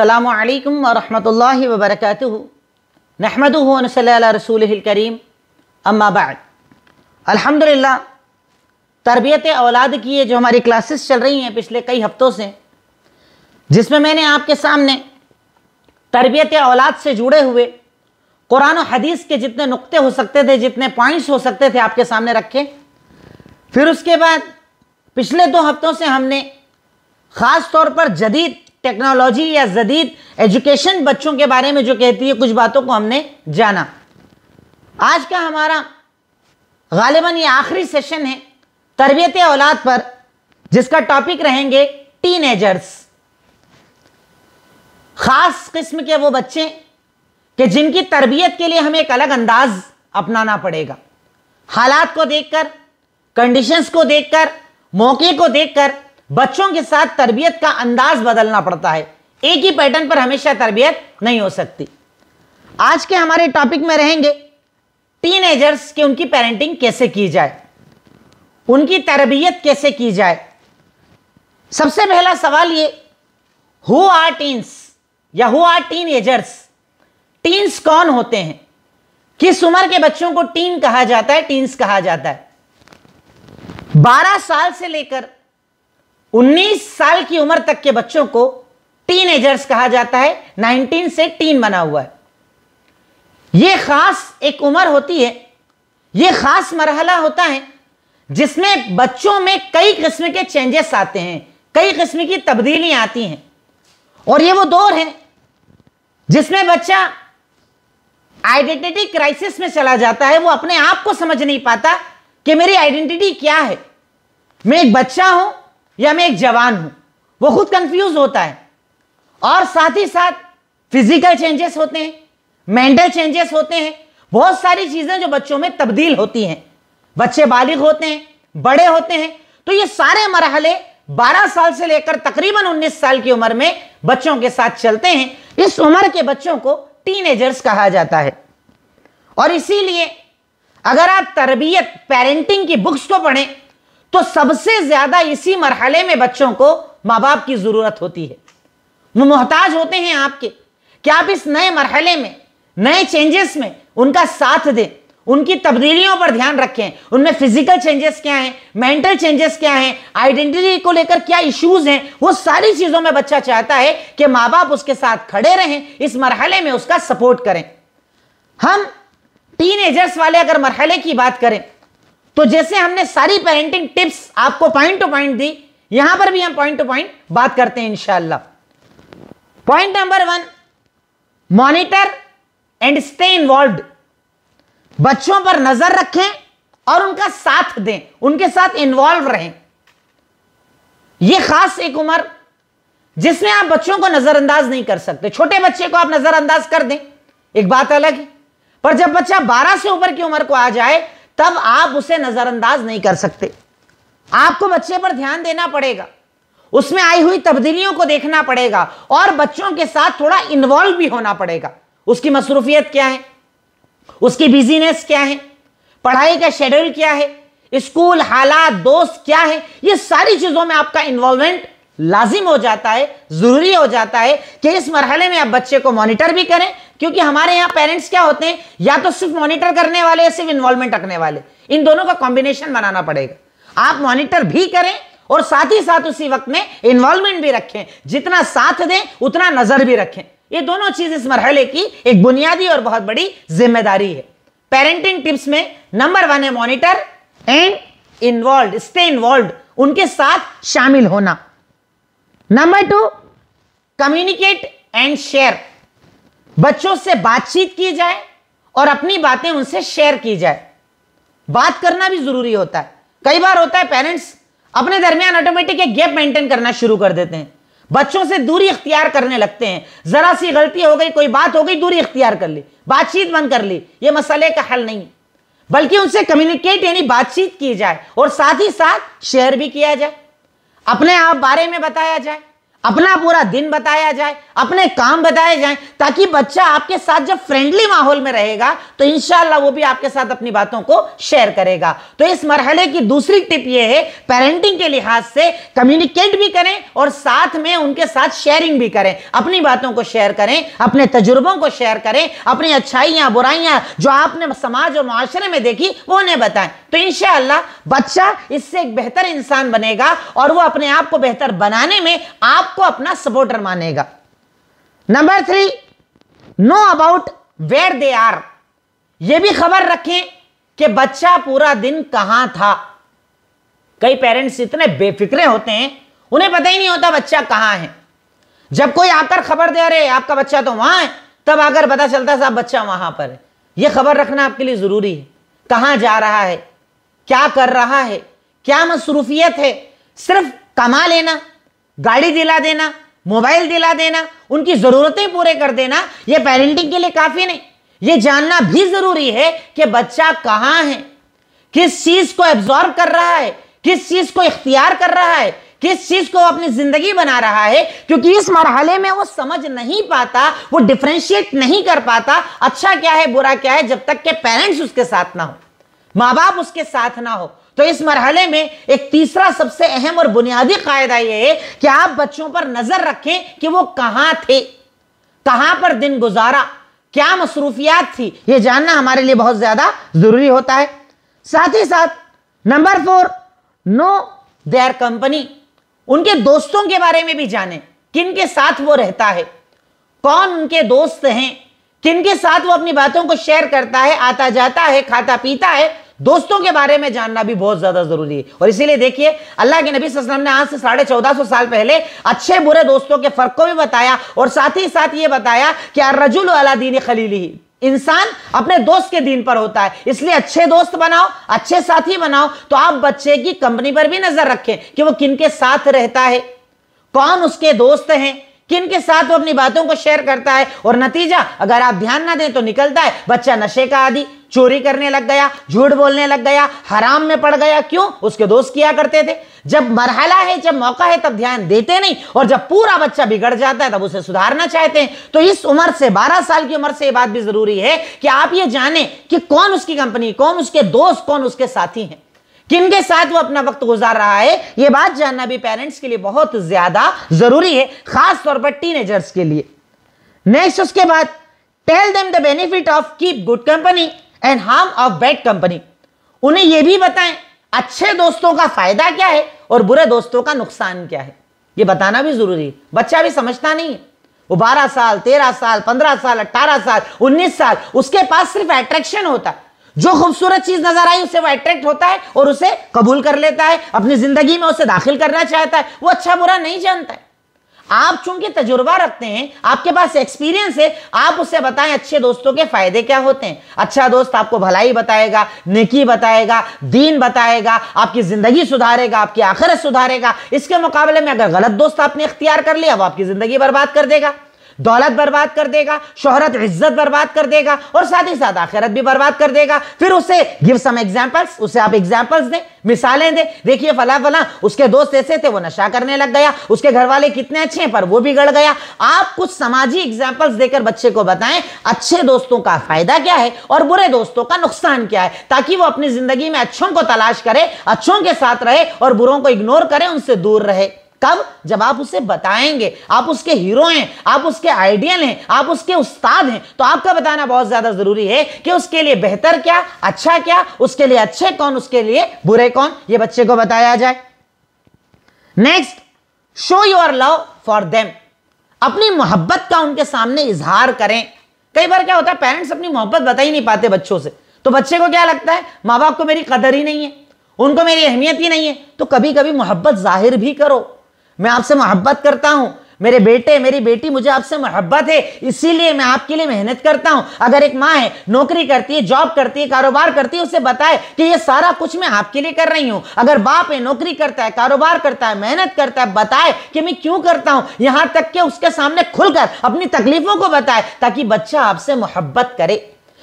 अल्लाम वरहमल वबरक नहमदल रसूल करीम अम्माबाद अलहमदिल्ला तरबियत औलाद की ये जो हमारी क्लासेस चल रही हैं पिछले कई हफ़्तों से जिसमें मैंने आपके सामने तरबियत औलाद से जुड़े हुए कुरान और हदीस के जितने नुक्ते हो सकते थे जितने पॉइंट्स हो सकते थे आपके सामने रखे फिर उसके बाद पिछले दो हफ्तों से हमने ख़ास तौर पर जदीद टेक्नोलॉजी या जदीद एजुकेशन बच्चों के बारे में जो कहती है कुछ बातों को हमने जाना आज का हमारा गालिबा ये आखिरी सेशन है तरबियत औलाद पर जिसका टॉपिक रहेंगे टीनेजर्स ख़ास किस्म के वो बच्चे कि जिनकी तरबियत के लिए हमें एक अलग अंदाज अपनाना पड़ेगा हालात को देखकर कंडीशंस को देखकर मौके को देखकर बच्चों के साथ तरबियत का अंदाज बदलना पड़ता है एक ही पैटर्न पर हमेशा तरबियत नहीं हो सकती आज के हमारे टॉपिक में रहेंगे एजर्स के उनकी पेरेंटिंग कैसे की जाए उनकी तरबियत कैसे की जाए सबसे पहला सवाल ये हु आर टीन्स या who are teenagers teens कौन होते हैं किस उम्र के बच्चों को टीन कहा जाता है टीन्स कहा जाता है 12 साल से लेकर 19 साल की उम्र तक के बच्चों को टीन कहा जाता है 19 से टीन बना हुआ है यह खास एक उम्र होती है यह खास मरहला होता है जिसमें बच्चों में कई किस्म के चेंजेस आते हैं कई किस्म की तब्दीलियां आती हैं और ये वो दौर है जिसमें बच्चा आइडेंटिटी क्राइसिस में चला जाता है वो अपने आप को समझ नहीं पाता कि मेरी आइडेंटिटी क्या है मैं एक बच्चा हूं या मैं एक जवान हूं वो खुद कंफ्यूज होता है और साथ ही साथ फिजिकल चेंजेस होते हैं मेंटल चेंजेस होते हैं बहुत सारी चीजें जो बच्चों में तब्दील होती हैं बच्चे बालिग होते हैं बड़े होते हैं तो ये सारे मरहले 12 साल से लेकर तकरीबन 19 साल की उम्र में बच्चों के साथ चलते हैं इस उम्र के बच्चों को टीनेजर्स कहा जाता है और इसीलिए अगर आप तरबियत पेरेंटिंग की बुक्स को पढ़ें तो सबसे ज्यादा इसी मरहले में बच्चों को मां बाप की जरूरत होती है वो मोहताज होते हैं आपके कि आप इस नए मरहले में नए चेंजेस में उनका साथ दें उनकी तब्दीलियों पर ध्यान रखें उनमें फिजिकल चेंजेस क्या हैं मेंटल चेंजेस क्या हैं आइडेंटिटी को लेकर क्या इश्यूज हैं वो सारी चीज़ों में बच्चा चाहता है कि मां बाप उसके साथ खड़े रहें इस मरहले में उसका सपोर्ट करें हम टीन वाले अगर मरहले की बात करें तो जैसे हमने सारी पेरेंटिंग टिप्स आपको पॉइंट टू पॉइंट दी यहां पर भी हम पॉइंट टू पॉइंट बात करते हैं इंशाला point number one monitor and stay involve बच्चों पर नजर रखें और उनका साथ दें उनके साथ इन्वॉल्व रहें यह खास एक उम्र जिसमें आप बच्चों को नजरअंदाज नहीं कर सकते छोटे बच्चे को आप नजरअंदाज कर दें एक बात अलग है पर जब बच्चा 12 से ऊपर की उम्र को आ जाए तब आप उसे नज़रअंदाज नहीं कर सकते आपको बच्चे पर ध्यान देना पड़ेगा उसमें आई हुई तब्दीलियों को देखना पड़ेगा और बच्चों के साथ थोड़ा इन्वॉल्व भी होना पड़ेगा उसकी मसरूफियत क्या है उसकी बिजीनेस क्या है पढ़ाई का शेड्यूल क्या है स्कूल हालात दोस्त क्या है ये सारी चीज़ों में आपका इन्वॉल्वमेंट लाजिम हो जाता है ज़रूरी हो जाता है कि इस मरहले में आप बच्चे को मॉनिटर भी करें क्योंकि हमारे यहाँ पेरेंट्स क्या होते हैं या तो सिर्फ मॉनिटर करने वाले या सिर्फ इन्वॉल्वमेंट रखने वाले इन दोनों का कॉम्बिनेशन बनाना पड़ेगा आप मॉनिटर भी करें और साथ ही साथ उसी वक्त में इन्वॉल्वमेंट भी रखें जितना साथ दें उतना नज़र भी रखें ये दोनों चीज़ इस मरहले की एक बुनियादी और बहुत बड़ी जिम्मेदारी है पेरेंटिंग टिप्स में नंबर वन है monitor and involve stay involve उनके साथ शामिल होना number two communicate and share बच्चों से बातचीत की जाए और अपनी बातें उनसे शेयर की जाए बात करना भी जरूरी होता है कई बार होता है पेरेंट्स अपने दरमियान ऑटोमेटिक एक गैप मेंटेन करना शुरू कर देते हैं बच्चों से दूरी इख्तियार करने लगते हैं जरा सी गलती हो गई कोई बात हो गई दूरी इख्तियार कर ली बातचीत बंद कर ली ये मसले का हल नहीं बल्कि उनसे कम्युनिकेट यानी बातचीत की जाए और साथ ही साथ शेयर भी किया जाए अपने आप बारे में बताया जाए अपना पूरा दिन बताया जाए अपने काम बताए जाए ताकि बच्चा आपके साथ जब फ्रेंडली माहौल में रहेगा तो इनशाला वो भी आपके साथ अपनी बातों को शेयर करेगा तो इस मरहले की दूसरी टिप ये है पेरेंटिंग के लिहाज से कम्युनिकेट भी करें और साथ में उनके साथ शेयरिंग भी करें अपनी बातों को शेयर करें अपने तजुर्बों को शेयर करें अपनी अच्छाइयाँ बुराइयाँ जो आपने समाज और माशरे में देखी वो उन्हें बताएं तो इनशाला बच्चा इससे एक बेहतर इंसान बनेगा और वो अपने आप को बेहतर बनाने में आप आपको अपना सपोर्टर मानेगा number three know about where they are यह भी खबर रखें कि बच्चा पूरा दिन कहां था कई पेरेंट्स इतने बेफिक्रे होते हैं उन्हें पता ही नहीं होता बच्चा कहां है जब कोई आकर खबर दे अरे आपका बच्चा तो वहां है तब आकर पता चलता साहब बच्चा वहां पर है यह खबर रखना आपके लिए जरूरी है कहां जा रहा है क्या कर रहा है क्या मसरूफियत है सिर्फ कमा लेना गाड़ी दिला देना मोबाइल दिला देना उनकी ज़रूरतें पूरे कर देना यह पेरेंटिंग के लिए काफ़ी नहीं ये जानना भी ज़रूरी है कि बच्चा कहाँ है किस चीज़ को एब्जॉर्व कर रहा है किस चीज़ को इख्तियार कर रहा है किस चीज़ को अपनी ज़िंदगी बना रहा है क्योंकि इस मरहले में वो समझ नहीं पाता वो डिफ्रेंशिएट नहीं कर पाता अच्छा क्या है बुरा क्या है जब तक के पेरेंट्स उसके साथ ना हो माँ बाप उसके साथ ना हो तो इस मरहले में एक तीसरा सबसे अहम और बुनियादी कायदा यह है कि आप बच्चों पर नजर रखें कि वो कहां थे कहां पर दिन गुजारा क्या मसरूफियात थी ये जानना हमारे लिए बहुत ज्यादा जरूरी होता है साथ ही साथ number four know their company उनके दोस्तों के बारे में भी जाने किन के साथ वो रहता है कौन उनके दोस्त हैं किन के साथ वो अपनी बातों को शेयर करता है आता जाता है खाता पीता है दोस्तों के बारे में जानना भी बहुत ज्यादा जरूरी है और इसीलिए देखिए अल्लाह के नबी वसल्लम ने आज से साढ़े चौदह सौ साल पहले अच्छे बुरे दोस्तों के फर्क को भी बताया और साथ ही साथ ये बताया कि रजुल अला दीन खलीली इंसान अपने दोस्त के दिन पर होता है इसलिए अच्छे दोस्त बनाओ अच्छे साथी बनाओ तो आप बच्चे की कंपनी पर भी नजर रखें कि वो किन के साथ रहता है कौन उसके दोस्त हैं किन के साथ वो अपनी बातों को शेयर करता है और नतीजा अगर आप ध्यान ना दें तो निकलता है बच्चा नशे का आदि चोरी करने लग गया झूठ बोलने लग गया हराम में पड़ गया क्यों उसके दोस्त किया करते थे जब मरहला है जब मौका है तब ध्यान देते नहीं और जब पूरा बच्चा बिगड़ जाता है तब उसे सुधारना चाहते हैं तो इस उम्र से 12 साल की उम्र से ये बात भी जरूरी है कि आप ये जाने कि कौन उसकी कंपनी कौन उसके दोस्त कौन उसके साथी हैं किन के साथ वो अपना वक्त गुजार रहा है ये बात जानना भी पेरेंट्स के लिए बहुत ज्यादा जरूरी है खास तौर पर टीनेजर्स के लिए नेक्स्ट उसके बाद tell them the benefit of keep good company and harm of bad company उन्हें यह भी बताएं अच्छे दोस्तों का फायदा क्या है और बुरे दोस्तों का नुकसान क्या है यह बताना भी जरूरी है बच्चा भी समझता नहीं है वो बारह साल तेरह साल पंद्रह साल अट्ठारह साल उन्नीस साल उसके पास सिर्फ अट्रैक्शन होता है जो खूबसूरत चीज नजर आई उसे वो अट्रैक्ट होता है और उसे कबूल कर लेता है अपनी जिंदगी में उसे दाखिल करना चाहता है वो अच्छा बुरा नहीं जानता है आप चूंकि तजुर्बा रखते हैं आपके पास एक्सपीरियंस है आप उससे बताएं अच्छे दोस्तों के फायदे क्या होते हैं अच्छा दोस्त आपको भलाई बताएगा नेकी बताएगा दीन बताएगा आपकी जिंदगी सुधारेगा आपकी आखिरत सुधारेगा इसके मुकाबले में अगर गलत दोस्त आपने इख्तियार कर लिया वो आपकी जिंदगी बर्बाद कर देगा दौलत बर्बाद कर देगा शोहरत इज्जत बर्बाद कर देगा और साथ ही साथ आखिरत भी बर्बाद कर देगा फिर उसे गिव सम एग्जाम्पल्स उसे आप एग्जाम्पल्स दें मिसालें दें देखिए फला फला उसके दोस्त ऐसे थे वो नशा करने लग गया उसके घर वाले कितने अच्छे हैं पर वो बिगड़ गया आप कुछ समाजी एग्जाम्पल्स देकर बच्चे को बताएं अच्छे दोस्तों का फायदा क्या है और बुरे दोस्तों का नुकसान क्या है ताकि वो अपनी जिंदगी में अच्छों को तलाश करे अच्छों के साथ रहे और बुरों को इग्नोर करे उनसे दूर रहे कब जब आप उसे बताएंगे आप उसके हीरो हैं आप उसके आइडियल हैं आप उसके उस्ताद हैं तो आपका बताना बहुत ज़्यादा ज़रूरी है कि उसके लिए बेहतर क्या अच्छा क्या उसके लिए अच्छे कौन उसके लिए बुरे कौन ये बच्चे को बताया जाए next show your love for them अपनी मोहब्बत का उनके सामने इजहार करें कई बार क्या होता है पेरेंट्स अपनी मोहब्बत बता ही नहीं पाते बच्चों से तो बच्चे को क्या लगता है माँ बाप को मेरी कदर ही नहीं है उनको मेरी अहमियत ही नहीं है तो कभी कभी मोहब्बत जाहिर भी करो मैं आपसे मोहब्बत करता हूँ मेरे बेटे मेरी बेटी मुझे आपसे मोहब्बत है इसीलिए मैं आपके लिए मेहनत करता हूँ अगर एक माँ है नौकरी करती है जॉब करती है कारोबार करती है उसे बताए कि ये सारा कुछ मैं आपके लिए कर रही हूँ अगर बाप है नौकरी करता है कारोबार करता है मेहनत करता है बताए कि मैं क्यों करता हूँ यहाँ तक के उसके सामने खुलकर अपनी तकलीफों को बताए ताकि बच्चा आपसे मोहब्बत करे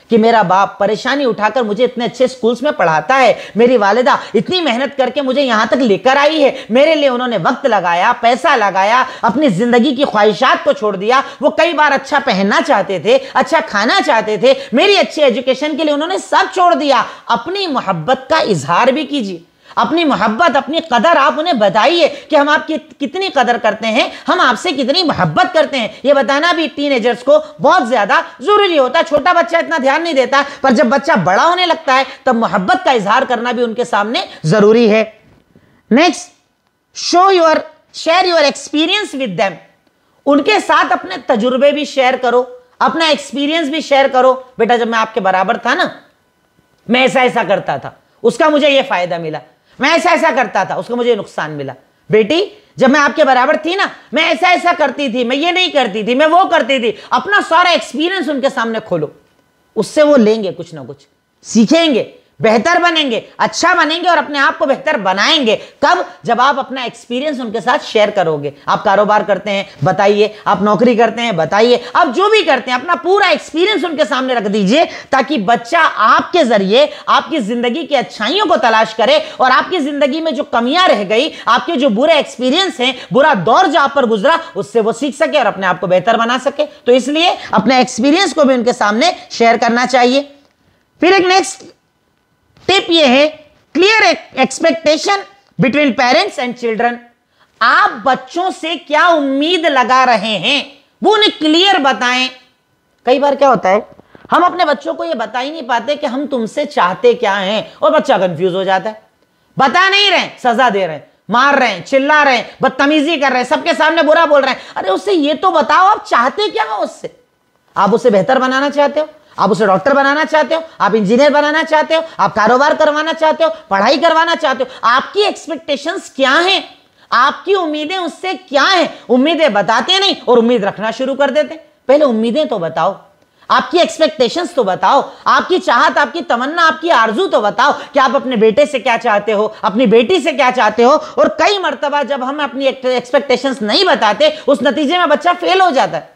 कि मेरा बाप परेशानी उठाकर मुझे इतने अच्छे स्कूल्स में पढ़ाता है मेरी वालिदा इतनी मेहनत करके मुझे यहाँ तक लेकर आई है मेरे लिए उन्होंने वक्त लगाया पैसा लगाया अपनी ज़िंदगी की ख्वाहिशात को छोड़ दिया वो कई बार अच्छा पहनना चाहते थे अच्छा खाना चाहते थे मेरी अच्छी एजुकेशन के लिए उन्होंने सब छोड़ दिया अपनी मोहब्बत का इजहार भी कीजिए अपनी मोहब्बत अपनी कदर आप उन्हें बताइए कि हम आपकी कितनी कदर करते हैं हम आपसे कितनी मोहब्बत करते हैं ये बताना भी टीनेजर्स को बहुत ज़्यादा ज़रूरी होता है छोटा बच्चा इतना ध्यान नहीं देता पर जब बच्चा बड़ा होने लगता है तब मोहब्बत का इजहार करना भी उनके सामने ज़रूरी है next show your share your experience with them उनके साथ अपने तजुर्बे भी शेयर करो अपना एक्सपीरियंस भी शेयर करो बेटा जब मैं आपके बराबर था ना मैं ऐसा ऐसा करता था उसका मुझे ये फायदा मिला मैं ऐसा ऐसा करता था उसको मुझे नुकसान मिला बेटी जब मैं आपके बराबर थी ना मैं ऐसा ऐसा करती थी मैं ये नहीं करती थी मैं वो करती थी अपना सारा एक्सपीरियंस उनके सामने खोलो उससे वो लेंगे कुछ ना कुछ सीखेंगे बेहतर बनेंगे अच्छा बनेंगे और अपने आप को बेहतर बनाएंगे कब जब आप अपना एक्सपीरियंस उनके साथ शेयर करोगे आप कारोबार करते हैं बताइए आप नौकरी करते हैं बताइए आप जो भी करते हैं अपना पूरा एक्सपीरियंस उनके सामने रख दीजिए ताकि बच्चा आपके जरिए आपकी जिंदगी की अच्छाइयों को तलाश करे और आपकी जिंदगी में जो कमियां रह गई आपके जो बुरे एक्सपीरियंस हैं बुरा दौर जो आप पर गुजरा उससे वो सीख सके और अपने आप को बेहतर बना सके तो इसलिए अपने एक्सपीरियंस को भी उनके सामने शेयर करना चाहिए फिर एक नेक्स्ट टिप ये है clear expectation between parents and children आप बच्चों से क्या उम्मीद लगा रहे हैं वो उन्हें क्लियर बताएं कई बार क्या होता है हम अपने बच्चों को ये बता ही नहीं पाते कि हम तुमसे चाहते क्या हैं और बच्चा कंफ्यूज हो जाता है बता नहीं रहे सजा दे रहे हैं मार रहे हैं चिल्ला रहे बदतमीजी कर रहे हैं सबके सामने बुरा बोल रहे हैं अरे उससे ये तो बताओ आप चाहते क्या हो उससे आप उसे बेहतर बनाना चाहते हो आप उसे डॉक्टर बनाना चाहते हो आप इंजीनियर बनाना चाहते हो आप कारोबार करवाना चाहते हो पढ़ाई करवाना चाहते हो आपकी एक्सपेक्टेशंस क्या हैं आपकी उम्मीदें उससे क्या हैं उम्मीदें बताते नहीं और उम्मीद रखना शुरू कर देते पहले उम्मीदें तो बताओ आपकी एक्सपेक्टेशंस तो बताओ आपकी चाहत आपकी तमन्ना आपकी आरजू तो बताओ कि आप अपने बेटे से क्या चाहते हो अपनी बेटी से क्या चाहते हो और कई मरतबा जब हम अपनी एक्सपेक्टेशंस नहीं बताते उस नतीजे में बच्चा फेल हो जाता है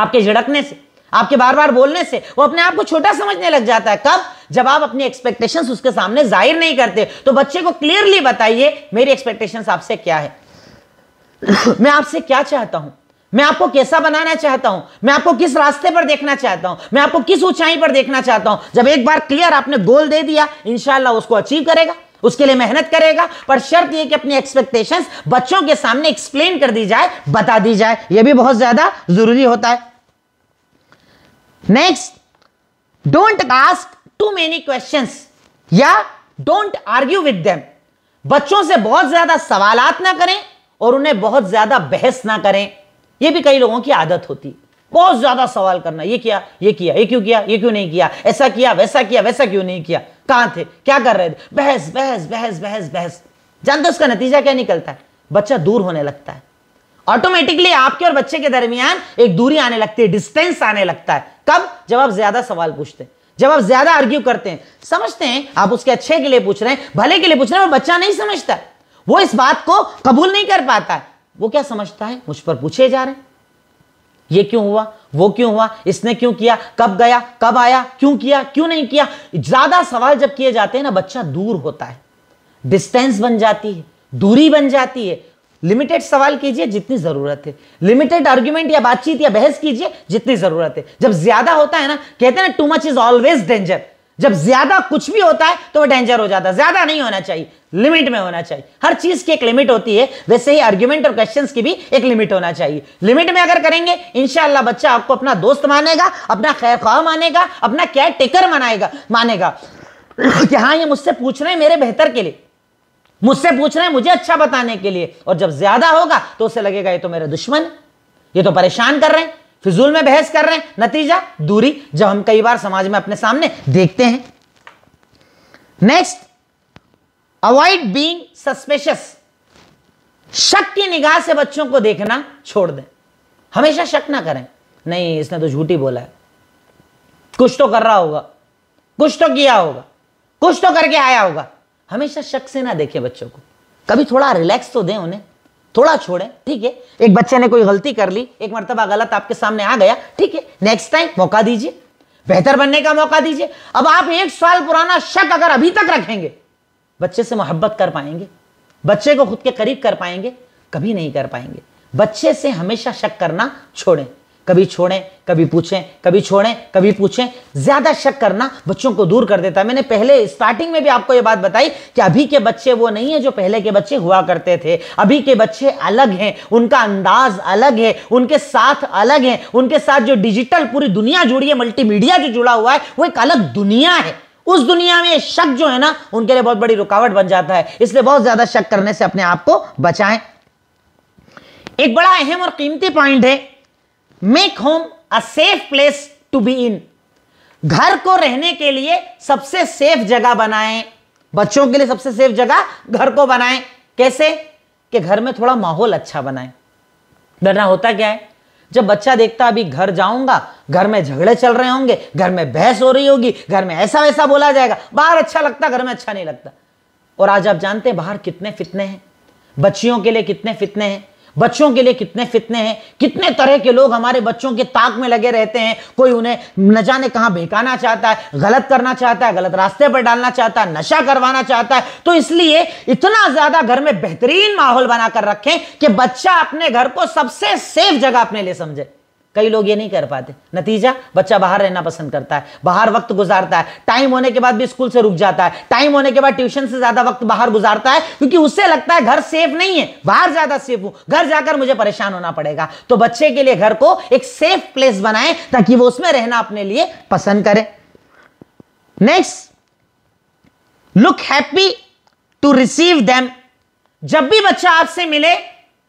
आपके झिड़कने से आपके बार बार बोलने से वो अपने आप को छोटा समझने लग जाता है कब जब आप अपनी एक्सपेक्टेशंस उसके सामने जाहिर नहीं करते तो बच्चे को क्लियरली बताइए मेरी एक्सपेक्टेशंस आपसे क्या है मैं आपसे क्या चाहता हूं मैं आपको कैसा बनाना चाहता हूं मैं आपको किस रास्ते पर देखना चाहता हूं मैं आपको किस ऊंचाई पर देखना चाहता हूं जब एक बार क्लियर आपने गोल दे दिया इंशाला उसको अचीव करेगा उसके लिए मेहनत करेगा पर शर्त यह कि अपनी एक्सपेक्टेशंस बच्चों के सामने एक्सप्लेन कर दी जाए बता दी जाए यह भी बहुत ज्यादा जरूरी होता है next don't ask too many question या डोंट आर्ग्यू विद देम बच्चों से बहुत ज्यादा सवालात ना करें और उन्हें बहुत ज्यादा बहस ना करें यह भी कई लोगों की आदत होती बहुत ज्यादा सवाल करना ये किया ये किया ये क्यों किया ये क्यों नहीं किया ऐसा किया वैसा किया वैसा क्यों नहीं किया कहां थे क्या कर रहे थे बहस बहस बहस बहस बहस जानते उसका नतीजा क्या निकलता है बच्चा दूर होने लगता है ऑटोमेटिकली आपके और बच्चे के दरमियान एक दूरी आने लगती है डिस्टेंस आने लगता है कब जब आप ज्यादा सवाल पूछते हैं जब आप ज्यादा आर्ग्यू करते हैं समझते हैं आप उसके अच्छे के लिए पूछ रहे हैं भले के लिए पूछ रहे हैं और बच्चा नहीं समझता वो इस बात को कबूल नहीं कर पाता है वो क्या समझता है मुझ पर पूछे जा रहे ये क्यों हुआ वो क्यों हुआ इसने क्यों किया कब गया कब आया क्यों किया क्यों नहीं किया ज्यादा सवाल जब किए जाते हैं ना बच्चा दूर होता है डिस्टेंस बन जाती है दूरी बन जाती है लिमिटेड सवाल कीजिए जितनी जरूरत है लिमिटेड आर्ग्यूमेंट या बातचीत या बहस कीजिए जितनी जरूरत है जब ज्यादा होता है ना कहते हैं ना too much is always danger जब ज्यादा कुछ भी होता है तो वो डेंजर हो जाता है ज्यादा नहीं होना चाहिए लिमिट में होना चाहिए हर चीज की एक लिमिट होती है वैसे ही आर्ग्यूमेंट और क्वेश्चन की भी एक लिमिट होना चाहिए लिमिट में अगर करेंगे इनशाला बच्चा आपको अपना दोस्त मानेगा अपना खैर खा मानेगा अपना केयर टेकर मानेगा मानेगा कि हाँ ये मुझसे पूछ रहे हैं मेरे बेहतर के लिए मुझसे पूछ रहे हैं मुझे अच्छा बताने के लिए और जब ज्यादा होगा तो उसे लगेगा ये तो मेरे दुश्मन ये तो परेशान कर रहे हैं फिजूल में बहस कर रहे हैं नतीजा दूरी जब हम कई बार समाज में अपने सामने देखते हैं नेक्स्ट अवॉइड बीइंग सस्पेशियस शक की निगाह से बच्चों को देखना छोड़ दें हमेशा शक ना करें नहीं इसने तो झूठी बोला है कुछ तो कर रहा होगा कुछ तो किया होगा कुछ तो करके आया होगा हमेशा शक से ना देखें बच्चों को कभी थोड़ा रिलैक्स तो दें उन्हें थोड़ा छोड़ें ठीक है एक बच्चे ने कोई गलती कर ली एक मरतबा गलत आपके सामने आ गया ठीक है नेक्स्ट टाइम मौका दीजिए बेहतर बनने का मौका दीजिए अब आप एक साल पुराना शक अगर अभी तक रखेंगे बच्चे से मोहब्बत कर पाएंगे बच्चे को खुद के करीब कर पाएंगे कभी नहीं कर पाएंगे बच्चे से हमेशा शक करना छोड़ें कभी छोड़ें कभी पूछें कभी छोड़ें कभी पूछें ज़्यादा शक करना बच्चों को दूर कर देता है मैंने पहले स्टार्टिंग में भी आपको यह बात बताई कि अभी के बच्चे वो नहीं है जो पहले के बच्चे हुआ करते थे अभी के बच्चे अलग हैं उनका अंदाज अलग है उनके साथ अलग है उनके साथ जो डिजिटल पूरी दुनिया जुड़ी है मल्टीमीडिया जो जुड़ा हुआ है वो एक अलग दुनिया है उस दुनिया में शक जो है ना उनके लिए बहुत बड़ी रुकावट बन जाता है इसलिए बहुत ज्यादा शक करने से अपने आप को बचाएं एक बड़ा अहम और कीमती पॉइंट है make home a safe place to be in घर को रहने के लिए सबसे सेफ जगह बनाएं बच्चों के लिए सबसे सेफ जगह घर को बनाएं कैसे कि घर में थोड़ा माहौल अच्छा बनाएं डरना होता क्या है जब बच्चा देखता अभी घर जाऊंगा घर में झगड़े चल रहे होंगे घर में बहस हो रही होगी घर में ऐसा वैसा बोला जाएगा बाहर अच्छा लगता घर में अच्छा नहीं लगता और आज आप जानते हैं बाहर कितने फितने हैं बच्चियों के लिए कितने फितने हैं बच्चों के लिए कितने फितने हैं कितने तरह के लोग हमारे बच्चों के ताक में लगे रहते हैं कोई उन्हें न जाने कहां बेकाना चाहता है गलत करना चाहता है गलत रास्ते पर डालना चाहता है नशा करवाना चाहता है तो इसलिए इतना ज्यादा घर में बेहतरीन माहौल बनाकर रखें कि बच्चा अपने घर को सबसे सेफ जगह अपने लिए समझे कई लोग ये नहीं कर पाते नतीजा बच्चा बाहर रहना पसंद करता है बाहर वक्त गुजारता है टाइम होने के बाद भी स्कूल से रुक जाता है टाइम होने के बाद ट्यूशन से ज्यादा वक्त बाहर गुजारता है क्योंकि उससे लगता है घर सेफ नहीं है बाहर ज्यादा सेफ हूं घर जाकर मुझे परेशान होना पड़ेगा तो बच्चे के लिए घर को एक सेफ प्लेस बनाए ताकि वो उसमें रहना अपने लिए पसंद करे next look happy to receive them जब भी बच्चा आपसे मिले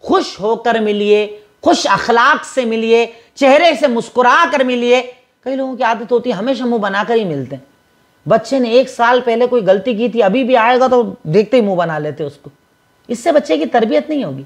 खुश होकर मिलिए खुश अखलाक से मिलिए चेहरे से मुस्कुरा कर मिलिए कई लोगों की आदत होती है हमेशा मुंह बनाकर ही मिलते हैं बच्चे ने एक साल पहले कोई गलती की थी अभी भी आएगा तो देखते ही मुंह बना लेते उसको इससे बच्चे की तरबियत नहीं होगी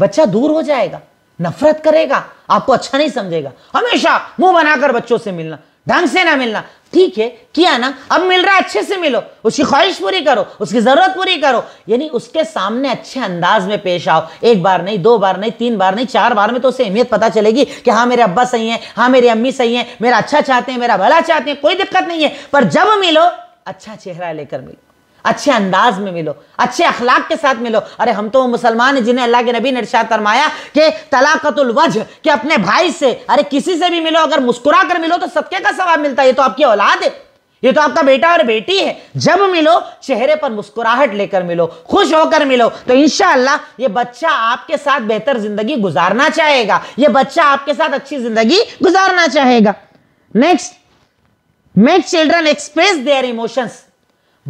बच्चा दूर हो जाएगा नफरत करेगा आपको अच्छा नहीं समझेगा हमेशा मुंह बनाकर बच्चों से मिलना ढंग से ना मिलना ठीक है किया ना अब मिल रहा है अच्छे से मिलो उसकी ख्वाहिश पूरी करो उसकी ज़रूरत पूरी करो यानी उसके सामने अच्छे अंदाज में पेश आओ एक बार नहीं दो बार नहीं तीन बार नहीं चार बार में तो उसे अहमियत पता चलेगी कि हाँ मेरे अब्बा सही है हाँ मेरी अम्मी सही है मेरा अच्छा चाहते हैं मेरा भला चाहते हैं कोई दिक्कत नहीं है पर जब मिलो अच्छा चेहरा लेकर मिलो अच्छे अंदाज में मिलो अच्छे अखलाक के साथ मिलो अरे हम तो मुसलमान हैं जिन्हें अल्लाह के नबी ने इरशाद फरमाया कि तलाकतुल वजह कि अपने भाई से अरे किसी से भी मिलो अगर मुस्कुरा कर मिलो तो सबके का सवाब मिलता है ये तो आपकी औलाद है ये तो आपका बेटा और बेटी है जब मिलो चेहरे पर मुस्कुराहट लेकर मिलो खुश होकर मिलो तो इनशाला ये बच्चा आपके साथ बेहतर जिंदगी गुजारना चाहेगा ये बच्चा आपके साथ अच्छी जिंदगी गुजारना चाहेगा next make children express their emotions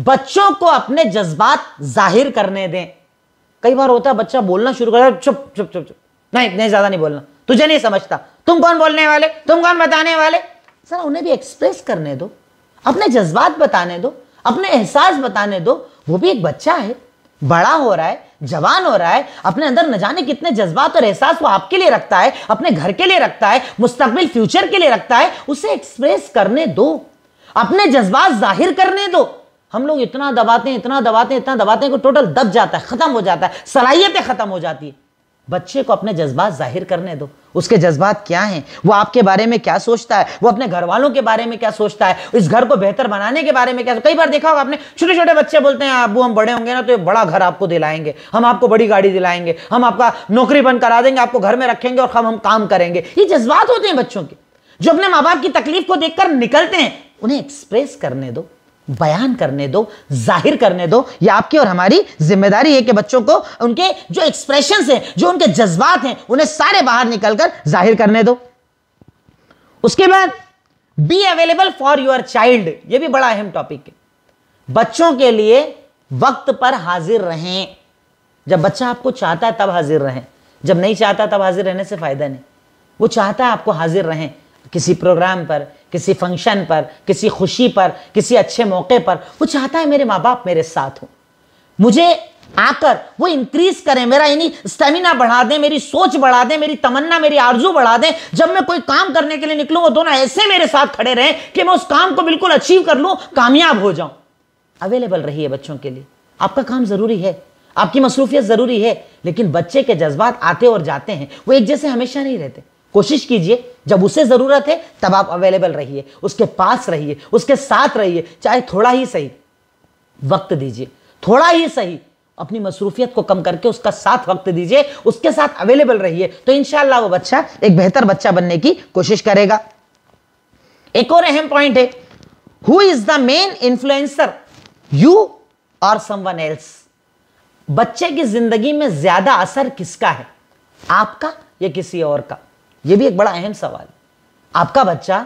बच्चों को अपने जज्बात जाहिर करने दें कई बार होता है बच्चा बोलना शुरू कर चुप चुप चुप चुप नहीं इतने ज्यादा नहीं बोलना तुझे नहीं समझता तुम कौन बोलने वाले तुम कौन बताने वाले सर उन्हें भी एक्सप्रेस करने दो अपने जज्बात बताने दो अपने एहसास बताने दो वो भी एक बच्चा है बड़ा हो रहा है जवान हो रहा है अपने अंदर न जाने कितने जज्बात और एहसास वो आपके लिए रखता है अपने घर के लिए रखता है मुस्तकबिल फ्यूचर के लिए रखता है उसे एक्सप्रेस करने दो अपने जज्बात जाहिर करने दो हम लोग इतना दबाते हैं इतना दबाते हैं इतना दबाते हैं कि टोटल दब जाता है ख़त्म हो जाता है सलाहियतें ख़त्म हो जाती है बच्चे को अपने जज्बात जाहिर करने दो उसके जज्बात क्या हैं वो आपके बारे में क्या सोचता है वो अपने घर वालों के बारे में क्या सोचता है इस घर को बेहतर बनाने के बारे में क्या कई बार देखा होगा आपने छोटे छोटे बच्चे बोलते हैं अबू हम बड़े होंगे ना तो बड़ा घर आपको दिलाएंगे हम आपको बड़ी गाड़ी दिलाएंगे हम आपका नौकरी बंद करा देंगे आपको घर में रखेंगे और हम हम काम करेंगे ये जज्बात होते हैं बच्चों के जो अपने माँ बाप की तकलीफ को देखकर निकलते हैं उन्हें एक्सप्रेस करने दो बयान करने दो जाहिर करने दो ये आपकी और हमारी जिम्मेदारी है कि बच्चों को उनके जो एक्सप्रेशन हैं जो उनके जज्बात हैं उन्हें सारे बाहर निकलकर जाहिर करने दो उसके बाद be available for your child ये भी बड़ा अहम टॉपिक है बच्चों के लिए वक्त पर हाजिर रहें जब बच्चा आपको चाहता है तब हाजिर रहें जब नहीं चाहता तब हाजिर रहने से फ़ायदा नहीं वो चाहता है आपको हाजिर रहें किसी प्रोग्राम पर किसी फंक्शन पर किसी खुशी पर किसी अच्छे मौके पर वो चाहता है मेरे माँ बाप मेरे साथ हों मुझे आकर वो इंक्रीज करें मेरा यानी स्टेमिना बढ़ा दें मेरी सोच बढ़ा दें मेरी तमन्ना मेरी आरजू बढ़ा दें जब मैं कोई काम करने के लिए निकलूं वो दोनों ऐसे मेरे साथ खड़े रहें कि मैं उस काम को बिल्कुल अचीव कर लूं कामयाब हो जाऊं अवेलेबल रही है बच्चों के लिए आपका काम ज़रूरी है आपकी मसरूफियत ज़रूरी है लेकिन बच्चे के जज्बात आते और जाते हैं वो एक जैसे हमेशा नहीं रहते कोशिश कीजिए जब उसे ज़रूरत है तब आप अवेलेबल रहिए उसके पास रहिए उसके साथ रहिए चाहे थोड़ा ही सही वक्त दीजिए थोड़ा ही सही अपनी मसरूफियत को कम करके उसका साथ वक्त दीजिए उसके साथ अवेलेबल रहिए तो इनशाला वो बच्चा एक बेहतर बच्चा बनने की कोशिश करेगा एक और अहम पॉइंट है who is the main influencer you और समवन एल्स बच्चे की जिंदगी में ज्यादा असर किसका है आपका या किसी और का ये भी एक बड़ा अहम सवाल आपका बच्चा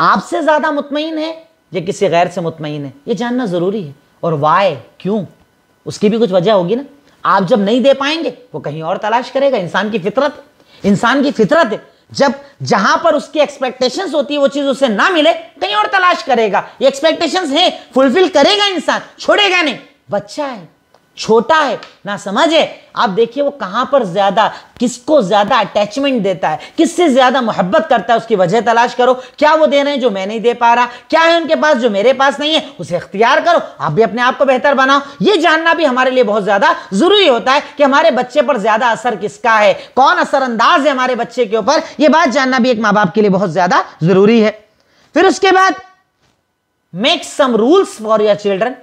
आपसे ज़्यादा मुतमिन है या किसी गैर से मुतमिन है ये जानना ज़रूरी है और वाय क्यों उसकी भी कुछ वजह होगी ना आप जब नहीं दे पाएंगे वो कहीं और तलाश करेगा इंसान की फितरत इंसान की फितरत है जब जहां पर उसकी एक्सपेक्टेशंस होती है वो चीज उसे ना मिले कहीं और तलाश करेगा ये एक्सपेक्टेशंस है फुलफिल करेगा इंसान छोड़ेगा नहीं बच्चा है छोटा है ना समझे आप देखिए वो कहां पर ज्यादा किसको ज्यादा अटैचमेंट देता है किससे ज्यादा मोहब्बत करता है उसकी वजह तलाश करो क्या वो दे रहे हैं जो मैं नहीं दे पा रहा क्या है उनके पास जो मेरे पास नहीं है उसे अख्तियार करो आप भी अपने आप को बेहतर बनाओ ये जानना भी हमारे लिए बहुत ज्यादा जरूरी होता है कि हमारे बच्चे पर ज्यादा असर किसका है कौन असरअंदाज है हमारे बच्चे के ऊपर यह बात जानना भी एक माँ बाप के लिए बहुत ज्यादा जरूरी है फिर उसके बाद make some rules for your children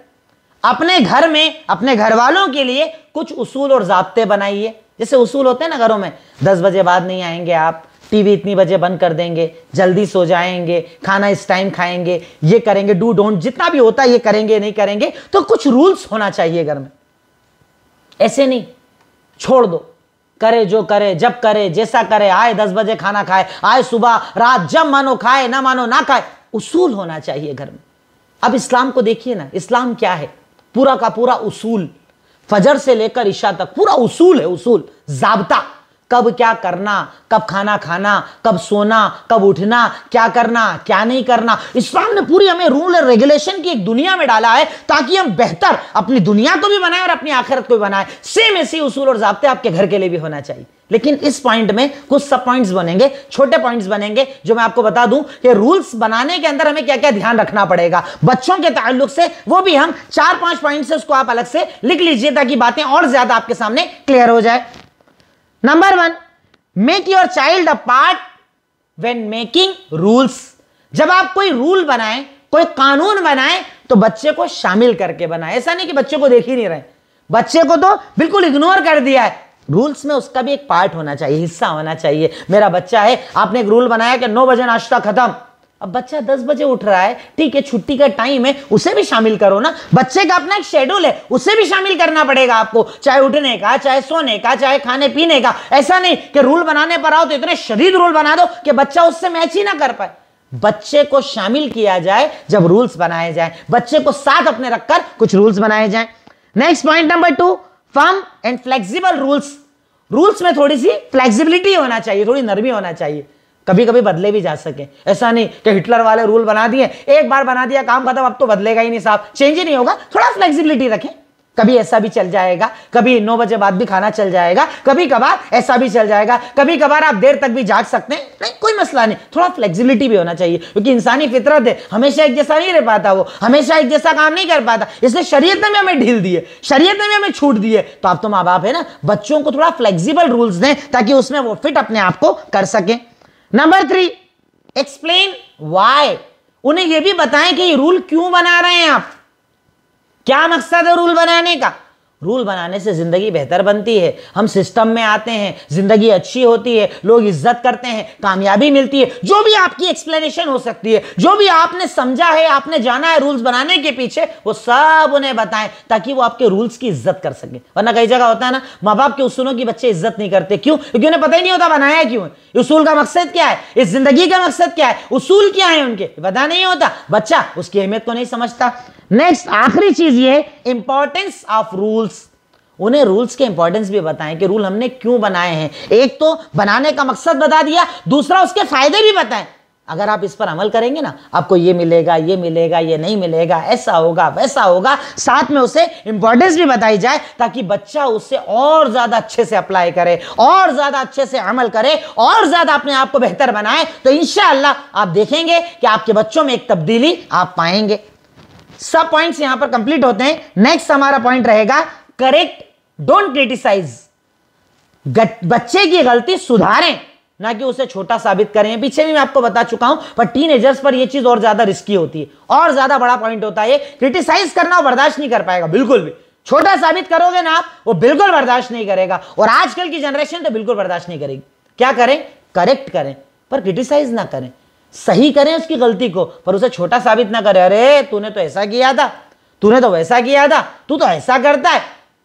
अपने घर में अपने घर वालों के लिए कुछ उसूल और जबते बनाइए जैसे उसूल होते हैं ना घरों में दस बजे बाद नहीं आएंगे आप टीवी इतनी बजे बंद कर देंगे जल्दी सो जाएंगे खाना इस टाइम खाएंगे ये करेंगे डू डोंट जितना भी होता है ये करेंगे नहीं करेंगे तो कुछ रूल्स होना चाहिए घर में ऐसे नहीं छोड़ दो करे जो करे जब करे जैसा करे आए दस बजे खाना खाए आए सुबह रात जब मानो खाए ना मानो ना खाए उसूल होना चाहिए घर में अब इस्लाम को देखिए ना इस्लाम क्या है पूरा का पूरा उसूल फजर से लेकर ईशा तक पूरा उसूल है उसूल जाबता कब क्या करना कब खाना खाना कब सोना कब उठना क्या करना क्या नहीं करना इस्लाम ने पूरी हमें रूल और रेगुलेशन की एक दुनिया में डाला है ताकि हम बेहतर अपनी दुनिया को भी बनाए और अपनी आखिरत को भी बनाए सेम ऐसे उसूल और जबते आपके घर के लिए भी होना चाहिए लेकिन इस पॉइंट में कुछ सब पॉइंट्स बनेंगे छोटे पॉइंट्स बनेंगे जो मैं आपको बता दूं कि रूल्स बनाने के अंदर हमें क्या क्या ध्यान रखना पड़ेगा बच्चों के ताल्लुक से वो भी हम चार पांच पॉइंट से उसको आप अलग से लिख लीजिए ताकि बातें और ज्यादा आपके सामने क्लियर हो जाए number one make your child a part when making rules जब आप कोई रूल बनाए कोई कानून बनाए तो बच्चे को शामिल करके बनाए ऐसा नहीं कि बच्चे को देख ही नहीं रहे बच्चे को तो बिल्कुल इग्नोर कर दिया है रूल्स में उसका भी एक पार्ट होना चाहिए हिस्सा होना चाहिए मेरा बच्चा है आपने एक रूल बनाया कि नौ बजे नाश्ता खत्म अब बच्चा दस बजे उठ रहा है ठीक है छुट्टी का टाइम है उसे भी शामिल करो ना बच्चे का अपना एक शेड्यूल है उसे भी शामिल करना पड़ेगा आपको चाहे उठने का चाहे सोने का चाहे खाने पीने का ऐसा नहीं कि रूल बनाने पर आओ तो इतने शरीर रूल बना दो कि बच्चा उससे मैच ही ना कर पाए बच्चे को शामिल किया जाए जब रूल्स बनाए जाए बच्चे को साथ अपने रखकर कुछ रूल्स बनाए जाए next point number two firm and flexible rules rules में थोड़ी सी फ्लेक्सिबिलिटी होना चाहिए थोड़ी नरमी होना चाहिए कभी कभी बदले भी जा सके ऐसा नहीं कि हिटलर वाले रूल बना दिए एक बार बना दिया काम खत्म अब तो बदलेगा ही नहीं साहब चेंज ही नहीं होगा थोड़ा फ्लेक्सिबिलिटी रखें कभी ऐसा भी चल जाएगा कभी नौ बजे बाद भी खाना चल जाएगा कभी कभार ऐसा भी चल जाएगा कभी कभार आप देर तक भी जाग सकते हैं नहीं कोई मसला नहीं थोड़ा फ्लेक्सिबिलिटी भी होना चाहिए क्योंकि इंसानी फितरत है हमेशा एक जैसा नहीं रह पाता वो हमेशा एक जैसा काम नहीं कर पाता इसलिए शरीय ने भी हमें ढील दिए शरीय ने भी हमें छूट दिए तो आप तो माँ बाप है ना बच्चों को थोड़ा फ्लेक्सिबल रूल्स दें ताकि उसमें वो फिट अपने आप को कर सकें नंबर थ्री एक्सप्लेन वाई उन्हें यह भी बताएं कि ये रूल क्यों बना रहे हैं आप क्या मकसद है रूल बनाने का रूल बनाने से ज़िंदगी बेहतर बनती है हम सिस्टम में आते हैं ज़िंदगी अच्छी होती है लोग इज्जत करते हैं कामयाबी मिलती है जो भी आपकी एक्सप्लेनेशन हो सकती है जो भी आपने समझा है आपने जाना है रूल्स बनाने के पीछे वो सब उन्हें बताएं ताकि वो आपके रूल्स की इज्जत कर सकें वरना कई जगह होता है ना माँ बाप के उसूलों की बच्चे इज्जत नहीं करते क्यों क्योंकि उन्हें पता ही नहीं होता बनाया क्यों उसूल का मकसद क्या है इस ज़िंदगी का मकसद क्या है उसूल क्या है उनके पता नहीं होता बच्चा उसकी अहमियत को नहीं समझता नेक्स्ट आखिरी चीज ये इंपॉर्टेंस ऑफ रूल्स उन्हें रूल्स के इंपॉर्टेंस भी बताएं कि रूल हमने क्यों बनाए हैं एक तो बनाने का मकसद बता दिया दूसरा उसके फायदे भी बताएं अगर आप इस पर अमल करेंगे ना आपको ये मिलेगा ये मिलेगा ये नहीं मिलेगा ऐसा होगा वैसा होगा साथ में उसे इंपॉर्टेंस भी बताई जाए ताकि बच्चा उससे और ज़्यादा अच्छे से अप्लाई करे और ज़्यादा अच्छे से अमल करे और ज़्यादा अपने आप को बेहतर बनाए तो इन आप देखेंगे कि आपके बच्चों में एक तब्दीली आप पाएंगे सब पॉइंट्स यहां पर कंप्लीट होते हैं नेक्स्ट हमारा पॉइंट रहेगा करेक्ट डोंट क्रिटिसाइज बच्चे की गलती सुधारें ना कि उसे छोटा साबित करें पीछे भी मैं आपको बता चुका हूं पर टीनेजर्स पर यह चीज और ज्यादा रिस्की होती है और ज्यादा बड़ा पॉइंट होता है क्रिटिसाइज करना बर्दाश्त नहीं कर पाएगा बिल्कुल भी छोटा साबित करोगे ना आप वो बिल्कुल बर्दाश्त नहीं करेगा और आजकल की जनरेशन तो बिल्कुल बर्दाश्त नहीं करेगी क्या करें करेक्ट करें पर क्रिटिसाइज ना करें सही करें उसकी गलती को पर उसे छोटा साबित ना करें अरे तूने तो ऐसा किया था तूने तो वैसा किया था तू तो ऐसा करता है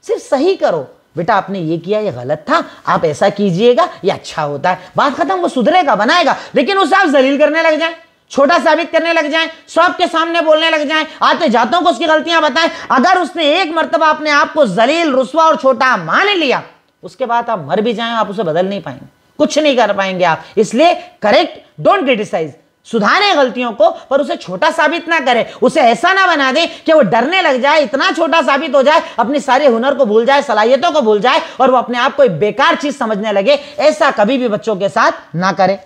सिर्फ सही करो बेटा आपने ये किया ये गलत था आप ऐसा कीजिएगा ये अच्छा होता है बात खत्म वो सुधरेगा बनाएगा लेकिन उसे आप जलील करने लग जाए छोटा साबित करने लग जाए सबके सामने बोलने लग जाए आते जातों को उसकी गलतियां बताएं अगर उसने एक मरतबा अपने आप को जलील रुसवा और छोटा मान लिया उसके बाद आप मर भी जाए आप उसे बदल नहीं पाएंगे कुछ नहीं कर पाएंगे आप इसलिए करेक्ट डोंट क्रिटिसाइज सुधारें गलतियों को पर उसे छोटा साबित ना करें उसे ऐसा ना बना दें कि वो डरने लग जाए इतना छोटा साबित हो जाए अपने सारे हुनर को भूल जाए सलाहियतों को भूल जाए और वो अपने आप को एक बेकार चीज समझने लगे ऐसा कभी भी बच्चों के साथ ना करें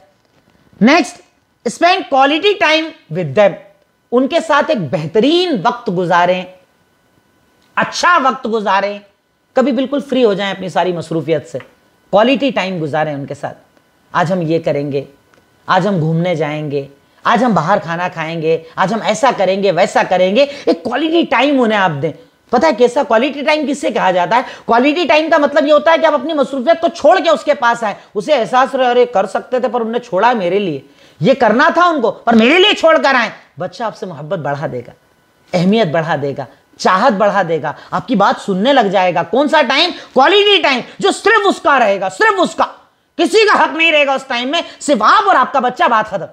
next spend quality time with them उनके साथ एक बेहतरीन वक्त गुजारें अच्छा वक्त गुजारें कभी बिल्कुल फ्री हो जाए अपनी सारी मसरूफियत से क्वालिटी टाइम गुजारें उनके साथ आज हम ये करेंगे आज हम घूमने जाएंगे आज हम बाहर खाना खाएंगे आज हम ऐसा करेंगे वैसा करेंगे एक क्वालिटी टाइम उन्हें आप दें पता है कैसा क्वालिटी टाइम किससे कहा जाता है क्वालिटी टाइम का मतलब ये होता है कि आप अपनी मसरूफियत को छोड़ के उसके पास आए उसे एहसास रहे अरे कर सकते थे पर उन्होंने छोड़ा मेरे लिए ये करना था उनको पर मेरे लिए छोड़ कर आए बच्चा आपसे मोहब्बत बढ़ा देगा अहमियत बढ़ा देगा चाहत बढ़ा देगा आपकी बात सुनने लग जाएगा कौन सा टाइम क्वालिटी टाइम जो सिर्फ उसका रहेगा सिर्फ उसका किसी का हक नहीं रहेगा उस टाइम में सिर्फ आप और आपका बच्चा बात खत्म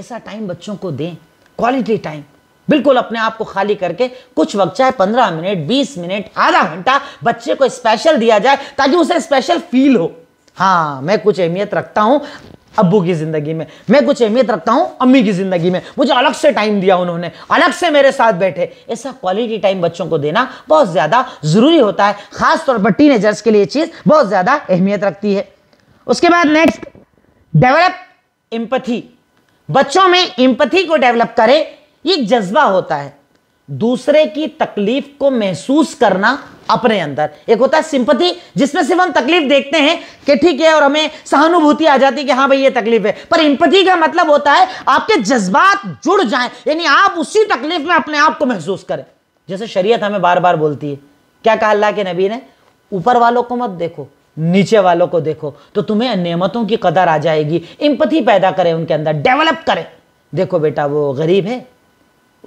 ऐसा टाइम बच्चों को दें क्वालिटी टाइम बिल्कुल अपने आप को खाली करके कुछ वक्त चाहे पंद्रह मिनट बीस मिनट आधा घंटा बच्चे को स्पेशल दिया जाए ताकि उसे स्पेशल फील हो हाँ मैं कुछ अहमियत रखता हूँ अबू की ज़िंदगी में मैं कुछ अहमियत रखता हूँ अम्मी की ज़िंदगी में मुझे अलग से टाइम दिया उन्होंने अलग से मेरे साथ बैठे ऐसा क्वालिटी टाइम बच्चों को देना बहुत ज़्यादा ज़रूरी होता है खासतौर पर पर टीनेजर्स के लिए चीज़ बहुत ज़्यादा अहमियत रखती है उसके बाद नेक्स्ट डेवलप एम्पथी बच्चों में एम्पथी को डेवलप करें एक जज्बा होता है दूसरे की तकलीफ को महसूस करना अपने अंदर एक होता है सिंपति जिसमें सिर्फ हम तकलीफ देखते हैं कि ठीक है और हमें सहानुभूति आ जाती है कि हाँ भाई ये तकलीफ है पर इम्पति का मतलब होता है आपके जज्बात जुड़ जाए यानी आप उसी तकलीफ में अपने आप को महसूस करें जैसे शरीयत हमें बार बार बोलती है क्या कहा अल्लाह के नबी ने ऊपर वालों को मत देखो नीचे वालों को देखो तो तुम्हें नेमतों की कदर आ जाएगी इम्पति पैदा करें उनके अंदर डेवलप करें देखो बेटा वो गरीब है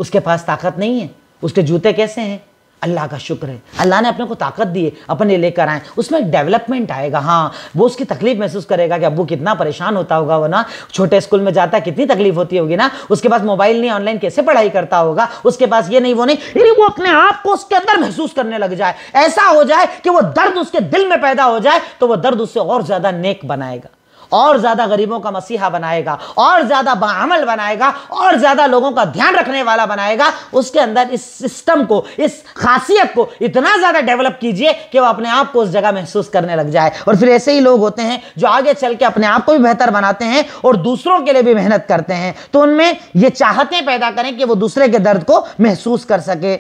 उसके पास ताकत नहीं है उसके जूते कैसे हैं अल्लाह का शुक्र है अल्लाह ने अपने को ताकत दी है अपने लेकर आए उसमें एक डेवलपमेंट आएगा हाँ वो उसकी तकलीफ महसूस करेगा कि अबू कितना परेशान होता होगा वो ना छोटे स्कूल में जाता है कितनी तकलीफ होती होगी ना उसके पास मोबाइल नहीं ऑनलाइन कैसे पढ़ाई करता होगा उसके पास ये नहीं वो नहीं वो अपने आप को उसके अंदर महसूस करने लग जाए ऐसा हो जाए कि वो दर्द उसके दिल में पैदा हो जाए तो वह दर्द उससे और ज़्यादा नेक बनाएगा और ज़्यादा गरीबों का मसीहा बनाएगा और ज़्यादा बामल बनाएगा और ज़्यादा लोगों का ध्यान रखने वाला बनाएगा उसके अंदर इस सिस्टम को इस खासियत को इतना ज़्यादा डेवलप कीजिए कि वो अपने आप को उस जगह महसूस करने लग जाए और फिर ऐसे ही लोग होते हैं जो आगे चल के अपने आप को भी बेहतर बनाते हैं और दूसरों के लिए भी मेहनत करते हैं तो उनमें ये चाहतें पैदा करें कि वो दूसरे के दर्द को महसूस कर सके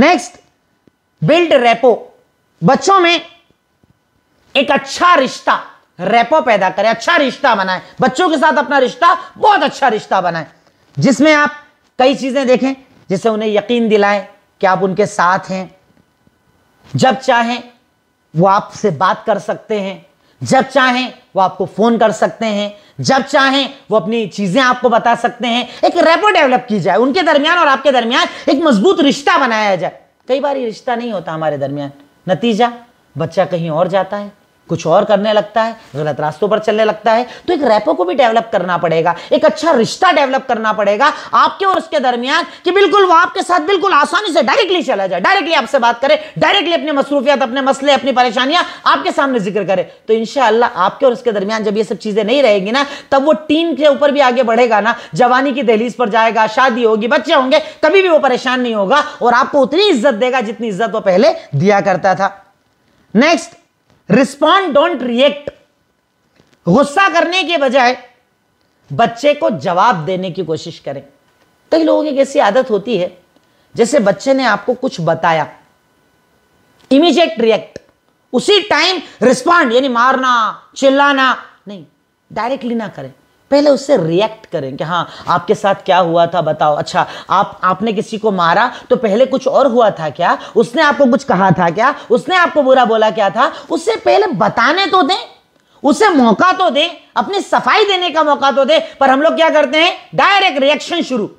नेक्स्ट बिल्ड रेपो बच्चों में एक अच्छा रिश्ता रेपो पैदा करें अच्छा रिश्ता बनाए बच्चों के साथ अपना रिश्ता बहुत अच्छा रिश्ता बनाए जिसमें आप कई चीजें देखें जिससे उन्हें यकीन दिलाए कि आप उनके साथ हैं जब चाहें वो आपसे बात कर सकते हैं जब चाहें वो आपको फोन कर सकते हैं जब चाहें वो अपनी चीजें आपको बता सकते हैं एक रेपो डेवलप की जाए उनके दरमियान और आपके दरमियान एक मजबूत रिश्ता बनाया जाए कई बार ये रिश्ता नहीं होता हमारे दरमियान नतीजा बच्चा कहीं और जाता है कुछ और करने लगता है गलत रास्तों पर चलने लगता है तो एक रैपो को भी डेवलप करना पड़ेगा एक अच्छा रिश्ता डेवलप करना पड़ेगा आपके और उसके दरमियान कि बिल्कुल वो आपके साथ बिल्कुल आसानी से डायरेक्टली चला जाए डायरेक्टली आपसे बात करे डायरेक्टली अपनी मसरूफियात अपने मसले अपनी परेशानियां आपके सामने जिक्र करे तो इन आपके और उसके दरमियान जब ये सब चीजें नहीं रहेगी ना तब वो टीम के ऊपर भी आगे बढ़ेगा ना जवानी की दहलीज पर जाएगा शादी होगी बच्चे होंगे कभी भी वो परेशान नहीं होगा और आपको उतनी इज्जत देगा जितनी इज्जत वो पहले दिया करता था नेक्स्ट रिस्पॉन्ड डोंट रिएक्ट गुस्सा करने के बजाय बच्चे को जवाब देने की कोशिश करें कई लोगों की कैसी आदत होती है जैसे बच्चे ने आपको कुछ बताया इमीजिएट रिएक्ट उसी टाइम रिस्पॉन्ड यानी मारना चिल्लाना नहीं डायरेक्टली ना करें पहले उससे रिएक्ट करें कि हाँ आपके साथ क्या हुआ था बताओ अच्छा आप आपने किसी को मारा तो पहले कुछ और हुआ था क्या उसने आपको कुछ कहा था क्या उसने आपको बुरा बोला क्या था उससे पहले बताने तो दें उसे मौका तो दें अपनी सफाई देने का मौका तो दें पर हम लोग क्या करते हैं डायरेक्ट रिएक्शन शुरू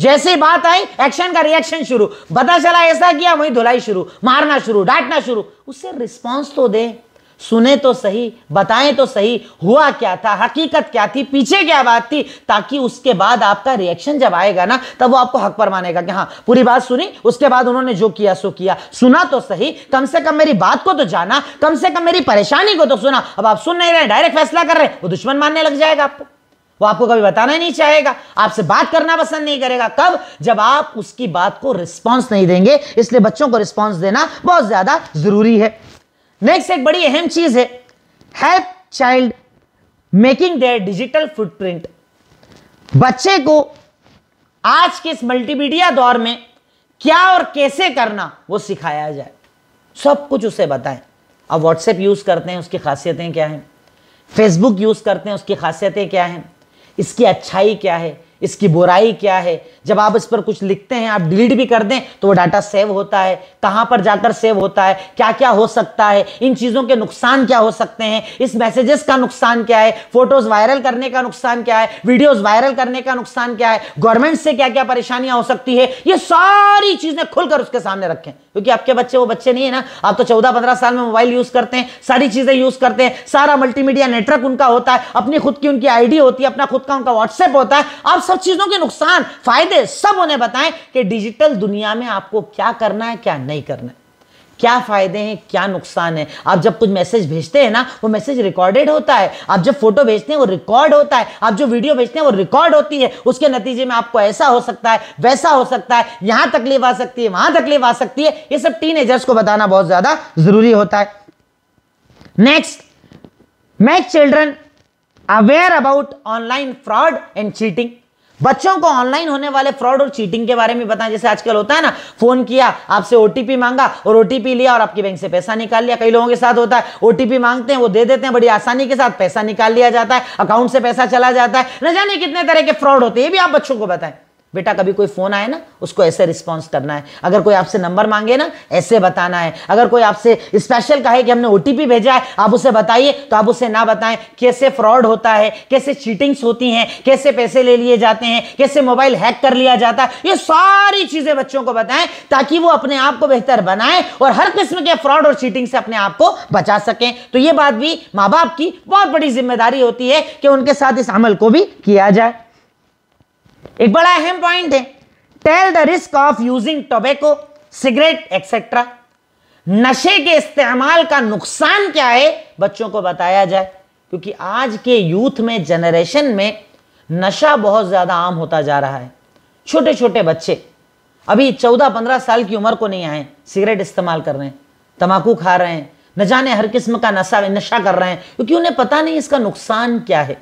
जैसे बात आई एक्शन का रिएक्शन शुरू पता चला ऐसा किया वही धुलाई शुरू मारना शुरू डांटना शुरू उसे रिस्पॉन्स तो दें सुने तो सही बताएं तो सही हुआ क्या था हकीकत क्या थी पीछे क्या बात थी ताकि उसके बाद आपका रिएक्शन जब आएगा ना तब वो आपको हक पर मानेगा कि हाँ पूरी बात सुनी उसके बाद उन्होंने जो किया सो किया सुना तो सही कम से कम मेरी बात को तो जाना कम से कम मेरी परेशानी को तो सुना अब आप सुन नहीं रहे डायरेक्ट फैसला कर रहे वो दुश्मन मानने लग जाएगा आपको वो आपको कभी बताना नहीं चाहेगा आपसे बात करना पसंद नहीं करेगा कब जब आप उसकी बात को रिस्पॉन्स नहीं देंगे इसलिए बच्चों को रिस्पॉन्स देना बहुत ज़्यादा ज़रूरी है नेक्स्ट एक बड़ी अहम चीज है help child making their digital footprint बच्चे को आज के इस मल्टीमीडिया दौर में क्या और कैसे करना वो सिखाया जाए सब कुछ उसे बताएं अब व्हाट्सएप यूज़ करते हैं उसकी खासियतें क्या हैं फेसबुक यूज़ करते हैं उसकी खासियतें क्या हैं इसकी अच्छाई क्या है इसकी बुराई क्या है जब आप इस पर कुछ लिखते हैं आप डिलीट भी कर दें तो वो डाटा सेव होता है कहाँ पर जाकर सेव होता है क्या क्या हो सकता है इन चीज़ों के नुकसान क्या हो सकते हैं इस मैसेजेस का नुकसान क्या है फोटोज़ वायरल करने का नुकसान क्या है वीडियोज़ वायरल करने का नुकसान क्या है गवर्नमेंट से क्या क्या परेशानियां हो सकती है ये सारी चीज़ें खुलकर उसके सामने रखें क्योंकि आपके बच्चे वो बच्चे नहीं है ना आप तो चौदह पंद्रह साल में मोबाइल यूज़ करते हैं सारी चीज़ें यूज़ करते हैं सारा मल्टीमीडिया नेटवर्क उनका होता है अपनी खुद की उनकी आईडी होती है अपना खुद का उनका व्हाट्सएप होता है आप सब और चीज़ों के नुकसान फायदे सब उन्हें बताएं कि डिजिटल दुनिया में आपको क्या करना है क्या नहीं करना है क्या फ़ायदे हैं क्या नुकसान है आप जब कुछ मैसेज भेजते हैं ना वो मैसेज रिकॉर्डेड होता है आप जब फोटो भेजते हैं वो रिकॉर्ड होता है आप जो वीडियो भेजते हैं वो रिकॉर्ड होती है उसके नतीजे में आपको ऐसा हो सकता है वैसा हो सकता है यहां तकलीफ आ सकती है वहां तकलीफ आ सकती है ये सब टीन को बताना बहुत ज़्यादा ज़रूरी होता है next make children aware about online fraud and cheating बच्चों को ऑनलाइन होने वाले फ्रॉड और चीटिंग के बारे में बताएं जैसे आजकल होता है ना फोन किया आपसे ओटीपी मांगा और ओटीपी लिया और आपकी बैंक से पैसा निकाल लिया कई लोगों के साथ होता है ओटीपी मांगते हैं वो दे देते हैं बड़ी आसानी के साथ पैसा निकाल लिया जाता है अकाउंट से पैसा चला जाता है न जाने कितने तरह के फ्रॉड होते हैं ये भी आप बच्चों को बताएं बेटा कभी कोई फ़ोन आए ना उसको ऐसे रिस्पॉन्स करना है अगर कोई आपसे नंबर मांगे ना ऐसे बताना है अगर कोई आपसे स्पेशल कहे कि हमने ओ भेजा है आप उसे बताइए तो आप उसे ना बताएं कैसे फ्रॉड होता है कैसे चीटिंग्स होती हैं कैसे पैसे ले लिए जाते हैं कैसे मोबाइल हैक कर लिया जाता है ये सारी चीज़ें बच्चों को बताएं ताकि वो अपने आप को बेहतर बनाए और हर किस्म के फ्रॉड और चीटिंग से अपने आप को बचा सकें तो ये बात भी माँ बाप की बहुत बड़ी जिम्मेदारी होती है कि उनके साथ इस अमल को भी किया जाए एक बड़ा अहम पॉइंट है tell the risk of using tobacco cigarette etcetera नशे के इस्तेमाल का नुकसान क्या है बच्चों को बताया जाए क्योंकि आज के यूथ में जनरेशन में नशा बहुत ज़्यादा आम होता जा रहा है छोटे छोटे बच्चे अभी चौदह पंद्रह साल की उम्र को नहीं आए सिगरेट इस्तेमाल कर रहे हैं तंबाकू खा रहे हैं न जाने हर किस्म का नशा नशा कर रहे हैं क्योंकि उन्हें पता नहीं इसका नुकसान क्या है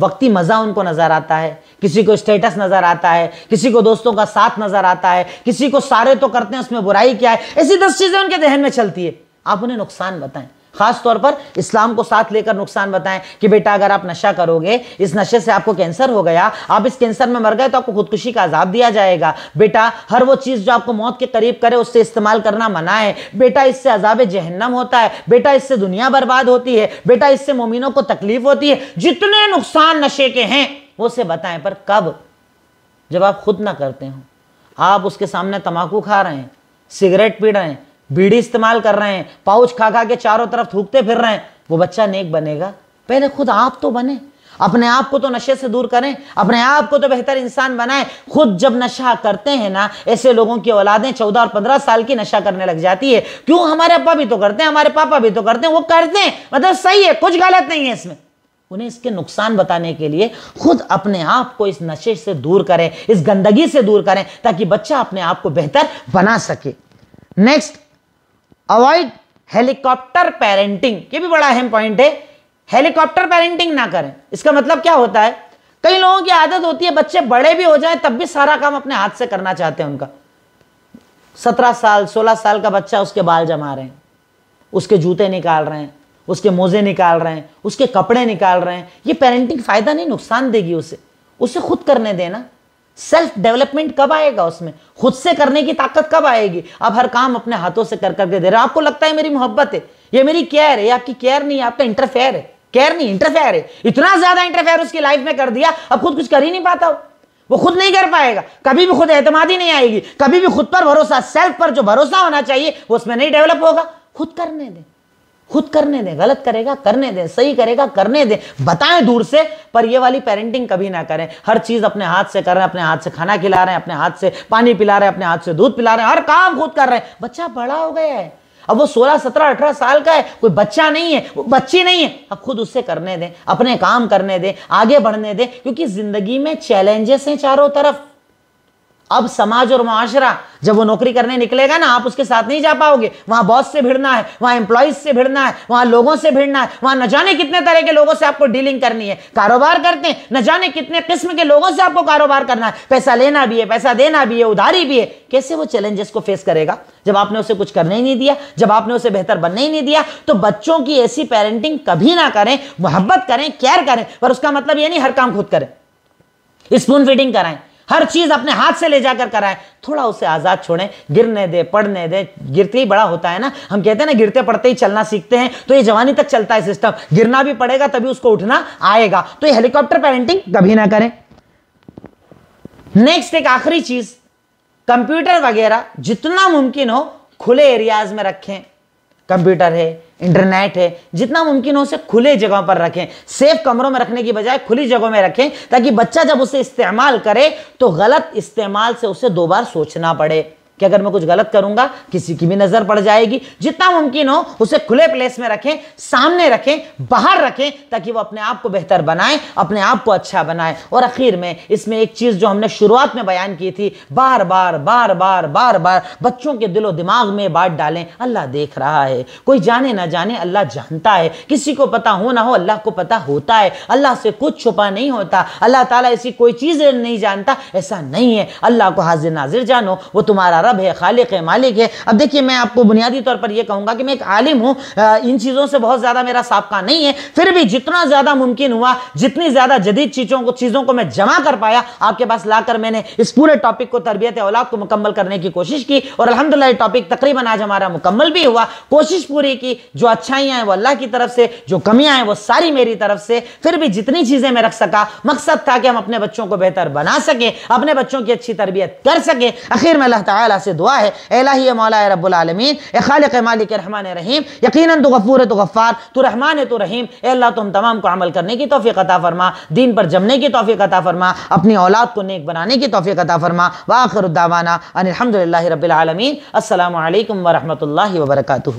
वक्ती मज़ा उनको नज़र आता है किसी को स्टेटस नज़र आता है किसी को दोस्तों का साथ नज़र आता है किसी को सारे तो करते हैं उसमें बुराई क्या है ऐसी दस चीज़ें उनके जहन में चलती है आप उन्हें नुकसान बताएं खास तौर पर इस्लाम को साथ लेकर नुकसान बताएं कि बेटा अगर आप नशा करोगे इस नशे से आपको कैंसर हो गया आप इस कैंसर में मर गए तो आपको खुदकुशी का आजाब दिया जाएगा बेटा हर वो चीज़ जो आपको मौत के करीब करे उससे इस्तेमाल करना मना है बेटा इससे अजाब जहन्नम होता है बेटा इससे दुनिया बर्बाद होती है बेटा इससे मोमिनों को तकलीफ होती है जितने नुकसान नशे के हैं वो से बताएं पर कब जब आप खुद ना करते हो आप उसके सामने तम्बाकू खा रहे हैं सिगरेट पी रहे हैं बीड़ी इस्तेमाल कर रहे हैं पाउच खा खा के चारों तरफ थूकते फिर रहे हैं वो बच्चा नेक बनेगा पहले खुद आप तो बने अपने आप को तो नशे से दूर करें अपने आप को तो बेहतर इंसान बनाएं खुद जब नशा करते हैं ना ऐसे लोगों की औलादें चौदह और पंद्रह साल की नशा करने लग जाती है क्यों हमारे अब्बा भी तो करते हैं हमारे पापा भी तो करते हैं वो करते हैं मतलब सही है कुछ गलत नहीं है इसमें उन्हें इसके नुकसान बताने के लिए खुद अपने आप को इस नशे से दूर करें इस गंदगी से दूर करें ताकि बच्चा अपने आप को बेहतर बना सके नेक्स्ट अवॉइड हेलीकॉप्टर पेरेंटिंग ये भी बड़ा अहम पॉइंट है हेलीकॉप्टर पेरेंटिंग ना करें इसका मतलब क्या होता है कई लोगों की आदत होती है बच्चे बड़े भी हो जाए तब भी सारा काम अपने हाथ से करना चाहते हैं उनका सत्रह साल सोलह साल का बच्चा उसके बाल जमा रहे हैं उसके जूते निकाल रहे हैं उसके मोजे निकाल रहे हैं उसके कपड़े निकाल रहे हैं ये पेरेंटिंग फ़ायदा नहीं नुकसान देगी उसे उसे खुद करने देना सेल्फ डेवलपमेंट कब आएगा उसमें खुद से करने की ताकत कब आएगी अब हर काम अपने हाथों से कर करके दे रहे आपको लगता है मेरी मोहब्बत है ये मेरी केयर है ये आपकी केयर नहीं है आपका इंटरफेयर है केयर नहीं इंटरफेयर है इतना ज्यादा इंटरफेयर उसकी लाइफ में कर दिया अब खुद कुछ कर ही नहीं पाता वो खुद नहीं कर पाएगा कभी भी खुद एतमादी नहीं आएगी कभी भी खुद पर भरोसा सेल्फ पर जो भरोसा होना चाहिए वो उसमें नहीं डेवलप होगा खुद करने दें खुद करने दें गलत करेगा करने दें सही करेगा करने दें बताएं दूर से पर ये वाली पेरेंटिंग कभी ना करें हर चीज़ अपने हाथ से कर रहे हैं अपने हाथ से खाना खिला रहे हैं अपने हाथ से पानी पिला रहे हैं अपने हाथ से दूध पिला रहे हैं हर काम खुद कर रहे हैं बच्चा बड़ा हो गया है अब वो सोलह सत्रह अठारह साल का है कोई बच्चा नहीं है वो बच्ची नहीं है अब खुद उससे करने दें अपने काम करने दें आगे बढ़ने दें क्योंकि ज़िंदगी में चैलेंजेस हैं चारों तरफ अब समाज और माशरा जब वो नौकरी करने निकलेगा ना आप उसके साथ नहीं जा पाओगे वहां बॉस से भिड़ना है वहां एम्प्लॉयज से भिड़ना है वहां लोगों से भिड़ना है वहां न जाने कितने तरह के लोगों से आपको डीलिंग करनी है कारोबार करते हैं न जाने कितने किस्म के लोगों से आपको कारोबार करना है पैसा लेना भी है पैसा देना भी है उधारी भी है कैसे वो चैलेंजेस को फेस करेगा जब आपने उसे कुछ करने ही नहीं दिया जब आपने उसे बेहतर बनने ही नहीं दिया तो बच्चों की ऐसी पेरेंटिंग कभी ना करें मोहब्बत करें केयर करें पर उसका मतलब ये नहीं हर काम खुद करें स्पून फीडिंग कराएं हर चीज अपने हाथ से ले जाकर कराए थोड़ा उसे आजाद छोड़ें गिरने दे पढ़ने दे गिरते ही बड़ा होता है ना हम कहते हैं ना गिरते पड़ते ही चलना सीखते हैं तो ये जवानी तक चलता है सिस्टम गिरना भी पड़ेगा तभी उसको उठना आएगा तो ये हेलीकॉप्टर पेरेंटिंग कभी ना करें नेक्स्ट एक आखिरी चीज कंप्यूटर वगैरह जितना मुमकिन हो खुले एरियाज में रखें कंप्यूटर है इंटरनेट है जितना मुमकिन हो उसे खुले जगहों पर रखें सेफ कमरों में रखने की बजाय खुली जगहों में रखें ताकि बच्चा जब उसे इस्तेमाल करे तो गलत इस्तेमाल से उसे दो बार सोचना पड़े कि अगर मैं कुछ गलत करूंगा किसी की भी नजर पड़ जाएगी जितना मुमकिन हो उसे खुले प्लेस में रखें सामने रखें बाहर रखें ताकि वो अपने आप को बेहतर बनाए अपने आप को अच्छा बनाए और आखिर में इसमें एक चीज़ जो हमने शुरुआत में बयान की थी बार बार बार बार बार बार बच्चों के दिलो दिमाग में बांट डालें अल्लाह देख रहा है कोई जाने ना जाने अल्लाह जानता है किसी को पता हो ना हो अल्लाह को पता होता है अल्लाह से कुछ छुपा नहीं होता अल्लाह ताला ऐसी कोई चीज़ नहीं जानता ऐसा नहीं है अल्लाह को हाजिर नाजिर जानो वो तुम्हारा रब है खालिक है मालिक है अब देखिए मैं आपको बुनियादी तौर पर यह कहूंगा कि मैं एक आलिम हूं इन चीज़ों से बहुत ज़्यादा मेरा सबका नहीं है फिर भी जितना ज़्यादा मुमकिन हुआ जितनी ज़्यादा जदीद चीज़ों को चीज़ों को मैं जमा कर पाया आपके पास लाकर मैंने इस पूरे टॉपिक को तरबियत औलाद को मुकम्मल करने की कोशिश की और अलहमदिल्ला टॉपिक तकरीबन आज हमारा मुकम्मल भी हुआ कोशिश पूरी की जो अच्छाइयाँ हैं वो अल्लाह की तरफ से जो कमियाँ हैं वो सारी मेरी तरफ से फिर भी जितनी चीज़ें मैं रख सका मकसद था कि हम अपने बच्चों को बेहतर बना सकें अपने बच्चों की अच्छी तरबियत कर सकें आखिर में अल्लाह ताला अल्लाह से दुआ है एला ही मौला रबालमीन ए खालिक मालिक रहमान रहीम यकीन तो गफूर तो गफ़ार तो रहमान तो रहीम एल्ला तुम तमाम को अमल करने की तोफ़ी अता फरमा दिन पर जमने की तोफ़ी अता फरमा अपनी औलाद को नेक बनाने की तोफ़ी अता फरमा वाखरुद्दावाना अनिलहमदिल्ला रबालमीन असल वरहमल वर्का